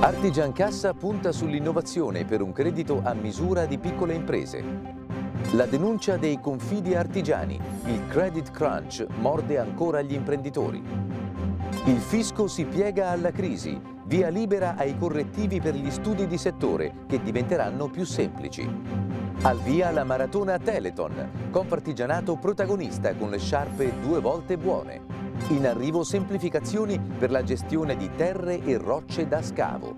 Artigian Cassa punta sull'innovazione per un credito a misura di piccole imprese. La denuncia dei confidi artigiani, il credit crunch morde ancora gli imprenditori. Il fisco si piega alla crisi, via libera ai correttivi per gli studi di settore che diventeranno più semplici. Al via la maratona Teleton, Confartigianato protagonista con le sciarpe due volte buone. In arrivo semplificazioni per la gestione di terre e rocce da scavo.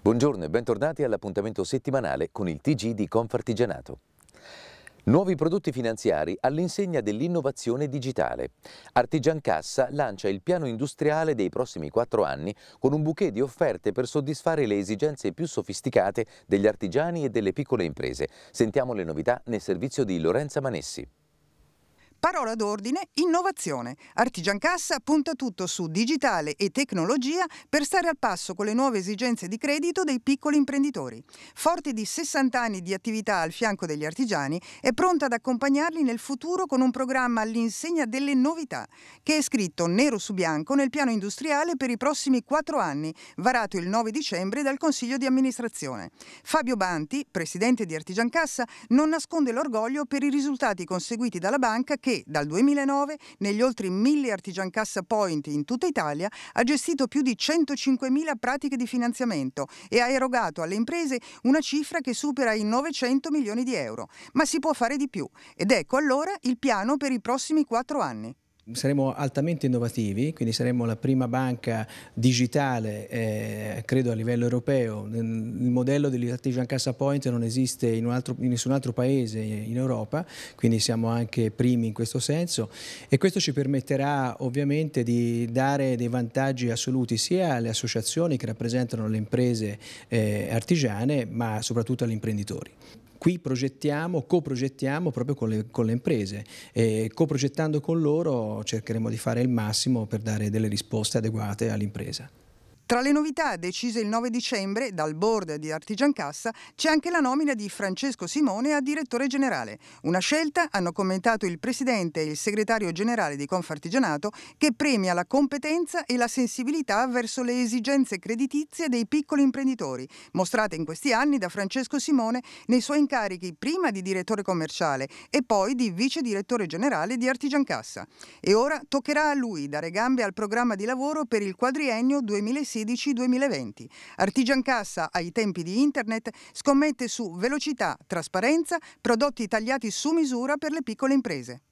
Buongiorno e bentornati all'appuntamento settimanale con il TG di Confartigianato. Nuovi prodotti finanziari all'insegna dell'innovazione digitale. Artigian Cassa lancia il piano industriale dei prossimi quattro anni con un bouquet di offerte per soddisfare le esigenze più sofisticate degli artigiani e delle piccole imprese. Sentiamo le novità nel servizio di Lorenza Manessi. Parola d'ordine, innovazione. Artigian Cassa punta tutto su digitale e tecnologia per stare al passo con le nuove esigenze di credito dei piccoli imprenditori. Forte di 60 anni di attività al fianco degli artigiani, è pronta ad accompagnarli nel futuro con un programma all'insegna delle novità, che è scritto nero su bianco nel piano industriale per i prossimi quattro anni, varato il 9 dicembre dal Consiglio di amministrazione. Fabio Banti, presidente di Artigian Cassa, non nasconde l'orgoglio per i risultati conseguiti dalla banca che che dal 2009 negli oltre 1000 artigian cassa point in tutta Italia ha gestito più di 105.000 pratiche di finanziamento e ha erogato alle imprese una cifra che supera i 900 milioni di euro. Ma si può fare di più ed ecco allora il piano per i prossimi quattro anni saremo altamente innovativi, quindi saremo la prima banca digitale, eh, credo a livello europeo. Il modello dell'Artigian Cassa Point non esiste in, altro, in, nessun altro paese in Europa, quindi siamo anche primi in questo senso e questo ci permetterà ovviamente di dare dei vantaggi assoluti sia alle associazioni che rappresentano le imprese eh, artigiane, ma soprattutto agli imprenditori. Qui progettiamo, coprogettiamo proprio con le, con le imprese e coprogettando con loro cercheremo di fare il massimo per dare delle risposte adeguate all'impresa. Tra le novità decise il 9 dicembre dal board di Artigian Cassa c'è anche la nomina di Francesco Simone a direttore generale. Una scelta, hanno commentato il presidente e il segretario generale di Confartigianato, che premia la competenza e la sensibilità verso le esigenze creditizie dei piccoli imprenditori, mostrate in questi anni da Francesco Simone nei suoi incarichi prima di direttore commerciale e poi di vice direttore generale di Artigian Cassa. E ora toccherà a lui dare gambe al programma di lavoro per il quadriennio 2016. 2016-2020. Artigiancassa ai tempi di internet scommette su velocità, trasparenza, prodotti tagliati su misura per le piccole imprese.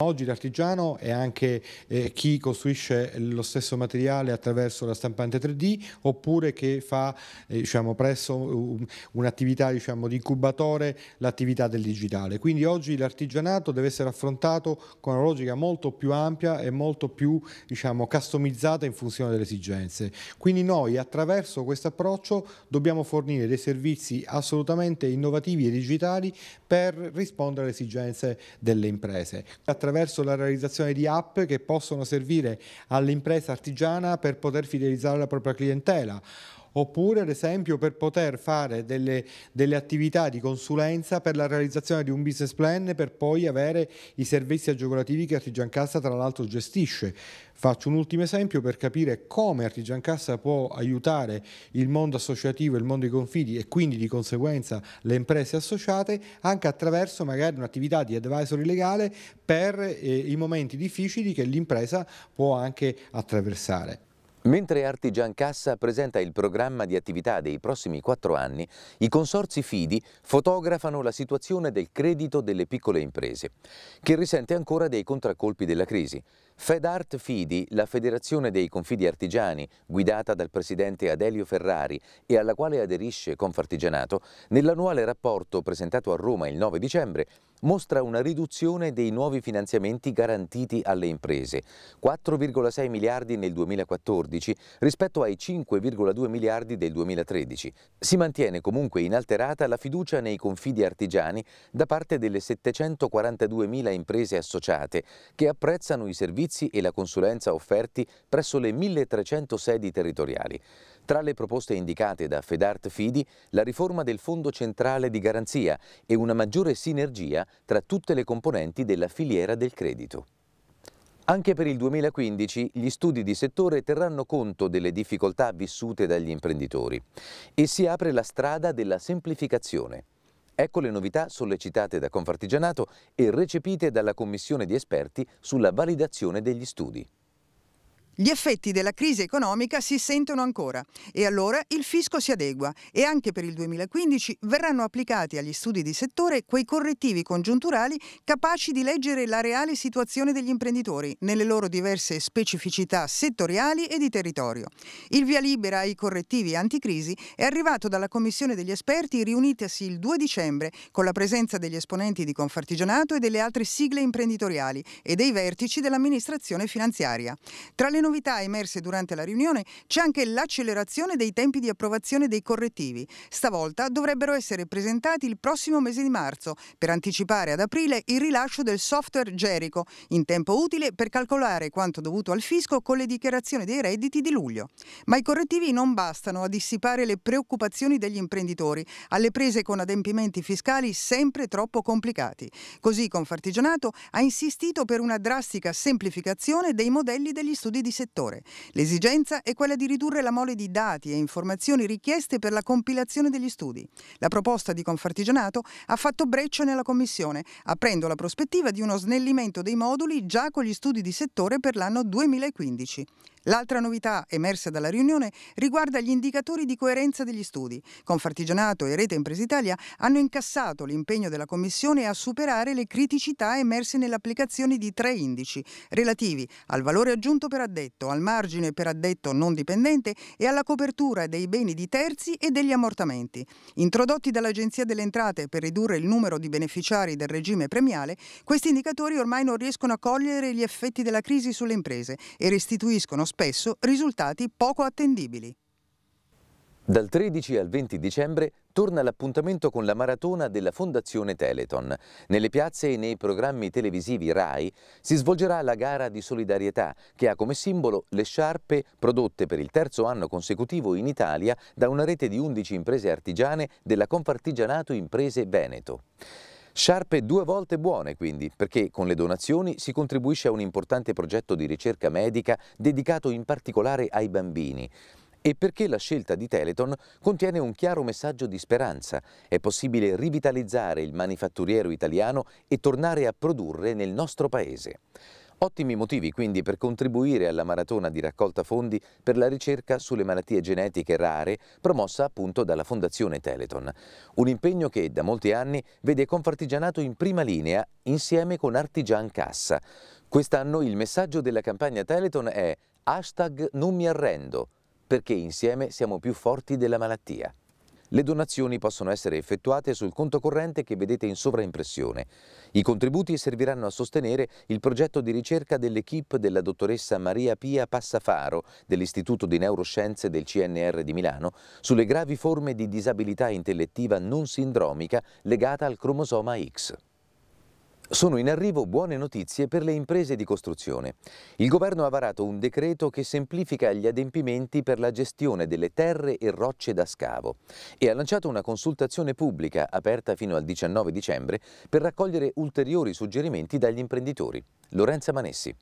Oggi l'artigiano è anche eh, chi costruisce lo stesso materiale attraverso la stampante 3D oppure che fa eh, diciamo, presso un'attività diciamo, di incubatore l'attività del digitale. Quindi oggi l'artigianato deve essere affrontato con una logica molto più ampia e molto più diciamo, customizzata in funzione delle esigenze. Quindi noi attraverso questo approccio dobbiamo fornire dei servizi assolutamente innovativi e digitali per rispondere alle esigenze delle imprese. Attraverso attraverso la realizzazione di app che possono servire all'impresa artigiana per poter fidelizzare la propria clientela oppure ad esempio per poter fare delle, delle attività di consulenza per la realizzazione di un business plan per poi avere i servizi agevolativi che Artigian Cassa tra l'altro gestisce. Faccio un ultimo esempio per capire come Artigian Cassa può aiutare il mondo associativo, il mondo dei confidi e quindi di conseguenza le imprese associate anche attraverso magari un'attività di advisory legale per eh, i momenti difficili che l'impresa può anche attraversare. Mentre Artigian Cassa presenta il programma di attività dei prossimi quattro anni, i consorzi FIDI fotografano la situazione del credito delle piccole imprese, che risente ancora dei contraccolpi della crisi. FedArt Fidi, la federazione dei confidi artigiani, guidata dal presidente Adelio Ferrari e alla quale aderisce Confartigianato, nell'annuale rapporto presentato a Roma il 9 dicembre mostra una riduzione dei nuovi finanziamenti garantiti alle imprese, 4,6 miliardi nel 2014 rispetto ai 5,2 miliardi del 2013. Si mantiene comunque inalterata la fiducia nei confidi artigiani da parte delle 742 mila imprese associate che apprezzano i servizi servizi e la consulenza offerti presso le 1300 sedi territoriali. Tra le proposte indicate da Fedart Fidi, la riforma del Fondo Centrale di Garanzia e una maggiore sinergia tra tutte le componenti della filiera del credito. Anche per il 2015 gli studi di settore terranno conto delle difficoltà vissute dagli imprenditori e si apre la strada della semplificazione. Ecco le novità sollecitate da Confartigianato e recepite dalla Commissione di esperti sulla validazione degli studi. Gli effetti della crisi economica si sentono ancora e allora il fisco si adegua e anche per il 2015 verranno applicati agli studi di settore quei correttivi congiunturali capaci di leggere la reale situazione degli imprenditori nelle loro diverse specificità settoriali e di territorio. Il via libera ai correttivi anticrisi è arrivato dalla Commissione degli esperti riunitasi il 2 dicembre con la presenza degli esponenti di Confartigianato e delle altre sigle imprenditoriali e dei vertici dell'amministrazione finanziaria. Tra le novità emerse durante la riunione c'è anche l'accelerazione dei tempi di approvazione dei correttivi. Stavolta dovrebbero essere presentati il prossimo mese di marzo per anticipare ad aprile il rilascio del software Gerico, in tempo utile per calcolare quanto dovuto al fisco con le dichiarazioni dei redditi di luglio. Ma i correttivi non bastano a dissipare le preoccupazioni degli imprenditori, alle prese con adempimenti fiscali sempre troppo complicati. Così Confartigianato ha insistito per una drastica semplificazione dei modelli degli studi di settore. L'esigenza è quella di ridurre la mole di dati e informazioni richieste per la compilazione degli studi. La proposta di Confartigianato ha fatto breccia nella Commissione, aprendo la prospettiva di uno snellimento dei moduli già con gli studi di settore per l'anno 2015. L'altra novità emersa dalla riunione riguarda gli indicatori di coerenza degli studi. Confartigianato e Rete Impresa Italia hanno incassato l'impegno della Commissione a superare le criticità emerse nell'applicazione di tre indici relativi al valore aggiunto per addetto, al margine per addetto non dipendente e alla copertura dei beni di terzi e degli ammortamenti. Introdotti dall'Agenzia delle Entrate per ridurre il numero di beneficiari del regime premiale, questi indicatori ormai non riescono a cogliere gli effetti della crisi sulle imprese e restituiscono spazio spesso risultati poco attendibili. Dal 13 al 20 dicembre torna l'appuntamento con la maratona della Fondazione Teleton. Nelle piazze e nei programmi televisivi RAI si svolgerà la gara di solidarietà che ha come simbolo le sciarpe prodotte per il terzo anno consecutivo in Italia da una rete di 11 imprese artigiane della Confartigianato Imprese Veneto. Sciarpe due volte buone quindi, perché con le donazioni si contribuisce a un importante progetto di ricerca medica dedicato in particolare ai bambini e perché la scelta di Teleton contiene un chiaro messaggio di speranza. È possibile rivitalizzare il manifatturiero italiano e tornare a produrre nel nostro paese. Ottimi motivi quindi per contribuire alla maratona di raccolta fondi per la ricerca sulle malattie genetiche rare promossa appunto dalla Fondazione Teleton. Un impegno che da molti anni vede Confartigianato in prima linea insieme con Artigian Cassa. Quest'anno il messaggio della campagna Teleton è hashtag non mi arrendo perché insieme siamo più forti della malattia. Le donazioni possono essere effettuate sul conto corrente che vedete in sovraimpressione. I contributi serviranno a sostenere il progetto di ricerca dell'equipe della dottoressa Maria Pia Passafaro dell'Istituto di Neuroscienze del CNR di Milano sulle gravi forme di disabilità intellettiva non sindromica legata al cromosoma X. Sono in arrivo buone notizie per le imprese di costruzione. Il governo ha varato un decreto che semplifica gli adempimenti per la gestione delle terre e rocce da scavo e ha lanciato una consultazione pubblica aperta fino al 19 dicembre per raccogliere ulteriori suggerimenti dagli imprenditori. Lorenza Manessi.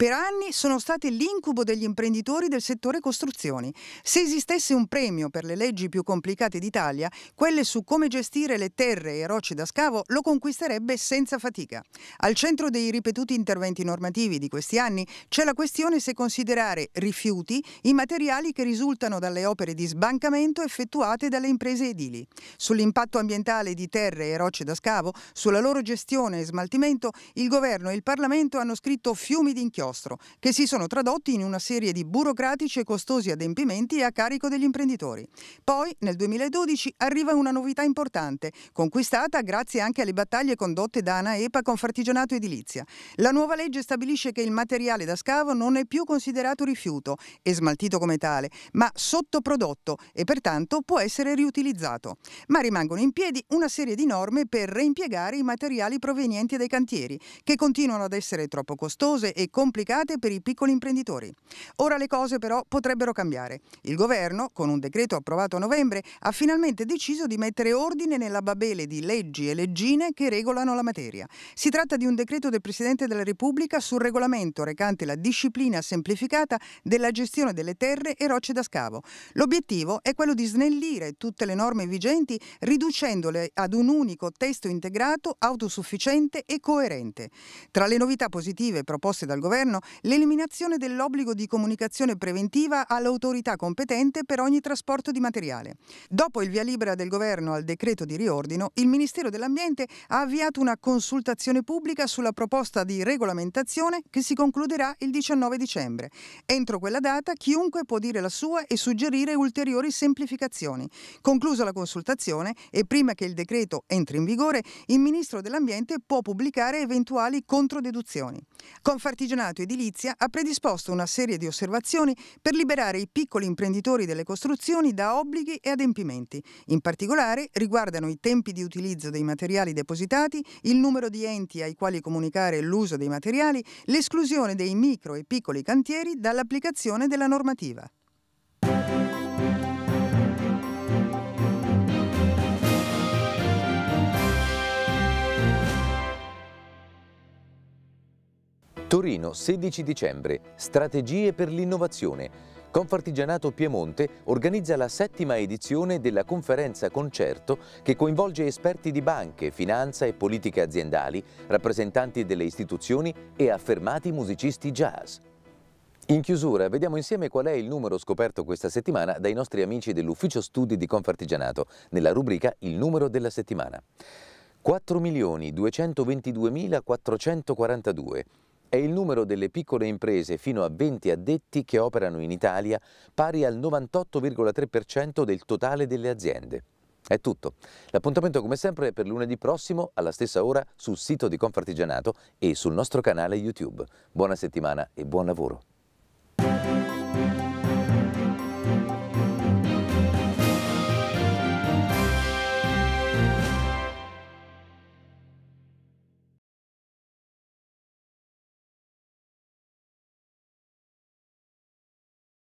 Per anni sono state l'incubo degli imprenditori del settore costruzioni. Se esistesse un premio per le leggi più complicate d'Italia, quelle su come gestire le terre e rocce da scavo lo conquisterebbe senza fatica. Al centro dei ripetuti interventi normativi di questi anni c'è la questione se considerare rifiuti i materiali che risultano dalle opere di sbancamento effettuate dalle imprese edili. Sull'impatto ambientale di terre e rocce da scavo, sulla loro gestione e smaltimento, il governo e il Parlamento hanno scritto fiumi di inchiostro nostro, che si sono tradotti in una serie di burocratici e costosi adempimenti a carico degli imprenditori. Poi, nel 2012, arriva una novità importante, conquistata grazie anche alle battaglie condotte da ANAEPA con Fartigianato Edilizia. La nuova legge stabilisce che il materiale da scavo non è più considerato rifiuto e smaltito come tale, ma sottoprodotto e pertanto può essere riutilizzato. Ma rimangono in piedi una serie di norme per reimpiegare i materiali provenienti dai cantieri, che continuano ad essere troppo costose e complicate applicate per i piccoli imprenditori. Ora le cose però potrebbero cambiare. Il governo, con un decreto approvato a novembre, ha finalmente deciso di mettere ordine nella babele di leggi e leggine che regolano la materia. Si tratta di un decreto del Presidente della Repubblica sul regolamento recante la disciplina semplificata della gestione delle terre e rocce da scavo. L'obiettivo è quello di snellire tutte le norme vigenti riducendole ad un unico testo integrato, autosufficiente e coerente. Tra le novità positive proposte dal governo governo l'eliminazione dell'obbligo di comunicazione preventiva all'autorità competente per ogni trasporto di materiale. Dopo il via libera del governo al decreto di riordino, il Ministero dell'Ambiente ha avviato una consultazione pubblica sulla proposta di regolamentazione che si concluderà il 19 dicembre. Entro quella data chiunque può dire la sua e suggerire ulteriori semplificazioni. Conclusa la consultazione e prima che il decreto entri in vigore, il Ministro dell'Ambiente può pubblicare eventuali controdeduzioni. Confartigianato Comitato Edilizia ha predisposto una serie di osservazioni per liberare i piccoli imprenditori delle costruzioni da obblighi e adempimenti. In particolare riguardano i tempi di utilizzo dei materiali depositati, il numero di enti ai quali comunicare l'uso dei materiali, l'esclusione dei micro e piccoli cantieri dall'applicazione della normativa. Torino, 16 dicembre, strategie per l'innovazione. Confartigianato Piemonte organizza la settima edizione della conferenza concerto che coinvolge esperti di banche, finanza e politiche aziendali, rappresentanti delle istituzioni e affermati musicisti jazz. In chiusura vediamo insieme qual è il numero scoperto questa settimana dai nostri amici dell'Ufficio Studi di Confartigianato nella rubrica Il numero della settimana. 4.222.442 è il numero delle piccole imprese fino a 20 addetti che operano in Italia, pari al 98,3% del totale delle aziende. È tutto. L'appuntamento come sempre è per lunedì prossimo alla stessa ora sul sito di Confartigianato e sul nostro canale YouTube. Buona settimana e buon lavoro.